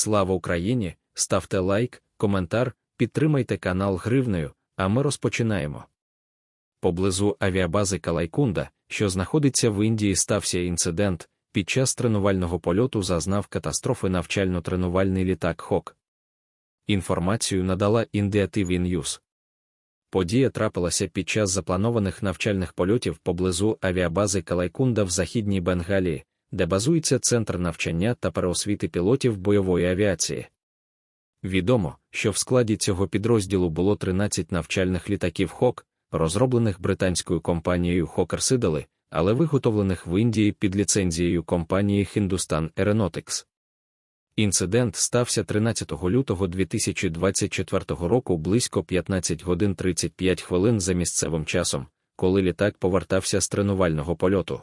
Слава Україні! Ставте лайк, коментар, підтримайте канал гривнею, а ми розпочинаємо. Поблизу авіабази Калайкунда, що знаходиться в Індії, стався інцидент, під час тренувального польоту зазнав катастрофи навчально-тренувальний літак Хок. Інформацію надала Індія TV News. Подія трапилася під час запланованих навчальних польотів поблизу авіабази Калайкунда в Західній Бенгалії, де базується центр навчання та переосвіти пілотів бойової авіації. Відомо, що в складі цього підрозділу було 13 навчальних літаків Хок, розроблених британською компанією Хокер Сидали, але виготовлених в Індії під ліцензією компанії Hindustan Еренотикс. Інцидент стався 13 лютого 2024 року близько 15 годин 35 хвилин за місцевим часом, коли літак повертався з тренувального польоту.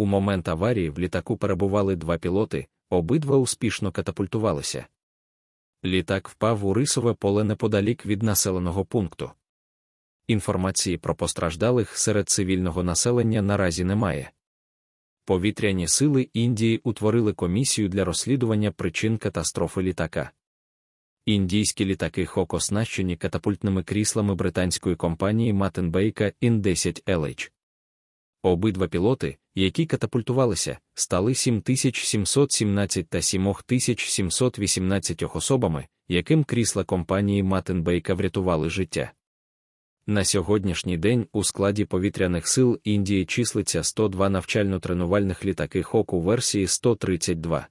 У момент аварії в літаку перебували два пілоти, обидва успішно катапультувалися. Літак впав у рисове поле неподалік від населеного пункту. Інформації про постраждалих серед цивільного населення наразі немає. Повітряні сили Індії утворили комісію для розслідування причин катастрофи літака. Індійські літаки ХОК оснащені катапультними кріслами британської компанії Матенбейка ін 10 LH. Обидва пілоти, які катапультувалися, стали 7717 та 7718 особами, яким крісла компанії Маттенбейка врятували життя. На сьогоднішній день у складі повітряних сил Індії числиться 102 навчально-тренувальних літаки хоку версії 132.